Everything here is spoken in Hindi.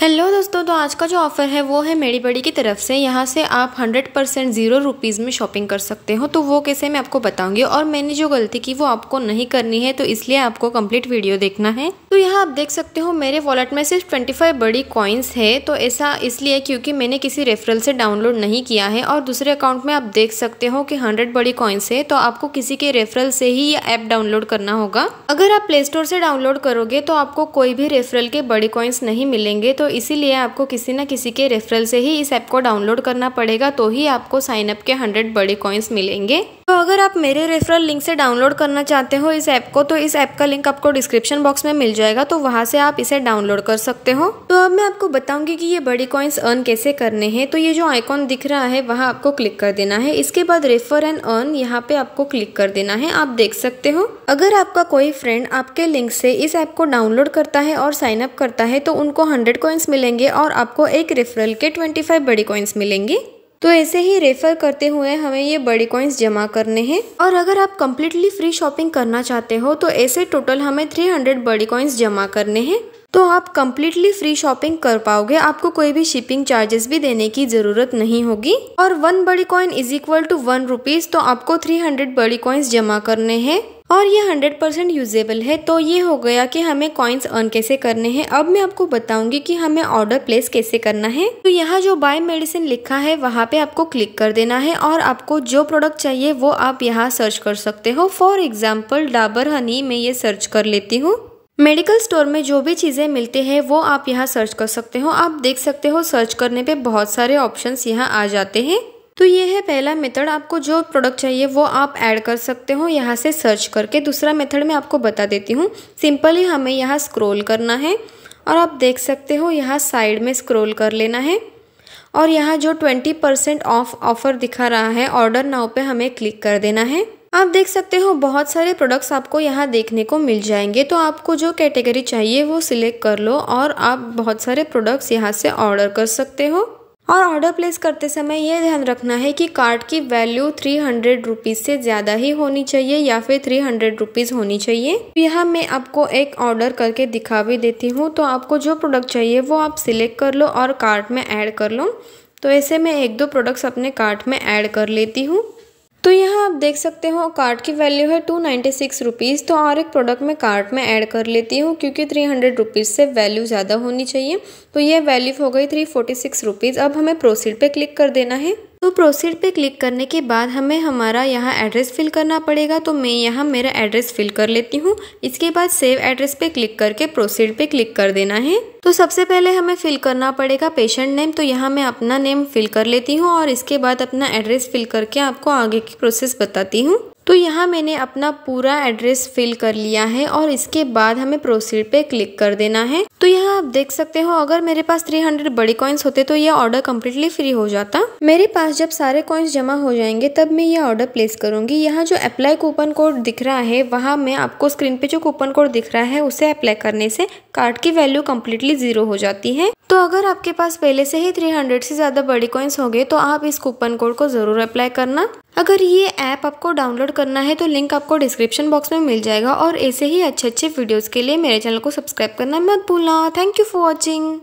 हेलो दोस्तों तो आज का जो ऑफ़र है वो है मेरी बड़ी की तरफ से यहाँ से आप 100 परसेंट ज़ीरो रुपीज़ में शॉपिंग कर सकते हो तो वो कैसे मैं आपको बताऊंगी और मैंने जो गलती की वो आपको नहीं करनी है तो इसलिए आपको कंप्लीट वीडियो देखना है तो यहाँ आप देख सकते हो मेरे वॉलेट में सिर्फ ट्वेंटी बड़ी कॉइन्स है तो ऐसा इसलिए क्योंकि मैंने किसी रेफरल से डाउनलोड नहीं किया है और दूसरे अकाउंट में आप देख सकते हो कि हंड्रेड बड़ी कॉइन्स है तो आपको किसी के रेफरल से ही ये ऐप डाउनलोड करना होगा अगर आप प्ले स्टोर से डाउनलोड करोगे तो आपको कोई भी रेफरल के बड़ी कॉइन्स नहीं मिलेंगे तो इसीलिए आपको किसी ना किसी के रेफरल से ही इस ऐप को डाउनलोड करना पड़ेगा तो ही आपको साइनअप के हंड्रेड बड़े कॉइन्स मिलेंगे अगर आप मेरे रेफरल लिंक से डाउनलोड करना चाहते हो इस ऐप को तो इस ऐप का लिंक आपको डिस्क्रिप्शन बॉक्स में मिल जाएगा तो वहाँ से आप इसे डाउनलोड कर सकते हो तो अब मैं आपको बताऊंगी कि ये बड़ी कॉइन्स अर्न कैसे करने हैं तो ये जो आइकॉन दिख रहा है वहाँ आपको क्लिक कर देना है इसके बाद रेफर एंड अर्न यहाँ पे आपको क्लिक कर देना है आप देख सकते हो अगर आपका कोई फ्रेंड आपके लिंक से इस ऐप को डाउनलोड करता है और साइन अप करता है तो उनको हंड्रेड कॉइन्स मिलेंगे और आपको एक रेफरल के ट्वेंटी फाइव बड़ी कॉइन्स मिलेंगी तो ऐसे ही रेफर करते हुए हमें ये बड़ी कॉइन्स जमा करने हैं और अगर आप कम्प्लीटली फ्री शॉपिंग करना चाहते हो तो ऐसे टोटल हमें 300 बड़ी कॉइन्स जमा करने हैं तो आप कम्प्लीटली फ्री शॉपिंग कर पाओगे आपको कोई भी शिपिंग चार्जेस भी देने की ज़रूरत नहीं होगी और वन बड़ी coin is equal to one rupees तो आपको थ्री हंड्रेड बड़ी कॉइन्स जमा करने हैं और ये 100 परसेंट यूजेबल है तो ये हो गया कि हमें कॉइन्स अर्न कैसे करने हैं अब मैं आपको बताऊंगी कि हमें ऑर्डर प्लेस कैसे करना है तो यहाँ जो बाय मेडिसिन लिखा है वहाँ पे आपको क्लिक कर देना है और आपको जो प्रोडक्ट चाहिए वो आप यहाँ सर्च कर सकते हो फॉर एग्जाम्पल डाबर हनी मैं ये सर्च कर लेती हूँ मेडिकल स्टोर में जो भी चीज़ें मिलते हैं वो आप यहाँ सर्च कर सकते हो आप देख सकते हो सर्च करने पे बहुत सारे ऑप्शंस यहाँ आ जाते हैं तो ये है पहला मेथड आपको जो प्रोडक्ट चाहिए वो आप ऐड कर सकते हो यहाँ से सर्च करके दूसरा मेथड मैं आपको बता देती हूँ सिंपली हमें यहाँ स्क्रोल करना है और आप देख सकते हो यहाँ साइड में स्क्रोल कर लेना है और यहाँ जो ट्वेंटी परसेंट ऑफ ऑफर दिखा रहा है ऑर्डर नाउ पे हमें क्लिक कर देना है आप देख सकते हो बहुत सारे प्रोडक्ट्स आपको यहाँ देखने को मिल जाएंगे तो आपको जो कैटेगरी चाहिए वो सिलेक्ट कर लो और आप बहुत सारे प्रोडक्ट्स यहाँ से ऑर्डर कर सकते हो और ऑर्डर प्लेस करते समय यह ध्यान रखना है कि कार्ड की वैल्यू थ्री हंड्रेड रुपीज़ से ज़्यादा ही होनी चाहिए या फिर थ्री हंड्रेड रुपीज़ होनी चाहिए यहाँ मैं आपको एक ऑर्डर करके दिखा भी देती हूँ तो आपको जो प्रोडक्ट चाहिए वो आप सिलेक्ट कर लो और कार्ट में ऐड कर लो तो ऐसे मैं एक दो प्रोडक्ट्स अपने कार्ट में ऐड कर लेती हूँ तो यहाँ आप देख सकते हो कार्ड की वैल्यू है टू नाइन्टी सिक्स रुपीज़ तो और एक प्रोडक्ट मैं कार्ट में ऐड कर लेती हूँ क्योंकि थ्री हंड्रेड रुपीज़ से वैल्यू ज़्यादा होनी चाहिए तो ये वैल्यू हो गई थ्री फोर्टी सिक्स रुपीज़ अब हमें प्रोसीड पे क्लिक कर देना है तो प्रोसीड पे क्लिक करने के बाद हमें हमारा यहाँ एड्रेस फिल करना पड़ेगा तो मैं यहाँ मेरा एड्रेस फिल कर लेती हूँ इसके बाद सेव एड्रेस पे क्लिक करके प्रोसीड पे क्लिक कर देना है तो सबसे पहले हमें फिल करना पड़ेगा पेशेंट नेम तो यहाँ मैं अपना नेम फिल कर लेती हूँ और इसके बाद अपना एड्रेस फिल करके आपको आगे की प्रोसेस बताती हूँ तो यहाँ मैंने अपना पूरा एड्रेस फिल कर लिया है और इसके बाद हमें प्रोसीड पे क्लिक कर देना है तो यहाँ आप देख सकते हो अगर मेरे पास 300 बड़े कॉइन्स होते तो यह ऑर्डर कम्प्लीटली फ्री हो जाता मेरे पास जब सारे कॉइन्स जमा हो जाएंगे तब मैं ये ऑर्डर प्लेस करूंगी यहाँ जो अप्लाई कूपन कोड दिख रहा है वहाँ मैं आपको स्क्रीन पे जो कूपन कोड दिख रहा है उसे अप्लाई करने से कार्ड की वैल्यू कम्प्लीटली जीरो हो जाती है तो अगर आपके पास पहले से ही 300 से ज़्यादा बड़ी कॉइन्स हो गए तो आप इस कूपन कोड को ज़रूर अप्लाई करना अगर ये ऐप आपको डाउनलोड करना है तो लिंक आपको डिस्क्रिप्शन बॉक्स में मिल जाएगा और ऐसे ही अच्छे अच्छे वीडियोज़ के लिए मेरे चैनल को सब्सक्राइब करना मत भूलना थैंक यू फॉर वॉचिंग